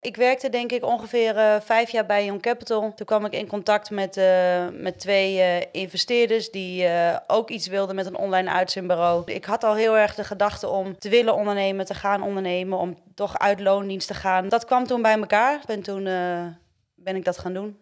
Ik werkte denk ik ongeveer eh, vijf jaar bij Young Capital. Toen kwam ik in contact met, eh, met twee eh, investeerders die ook iets wilden met een online uitzendbureau. Ik had al heel erg de gedachte om te willen ondernemen, te gaan ondernemen, om toch uit loondienst te gaan. Dat kwam toen bij elkaar en toen ben ik dat gaan doen.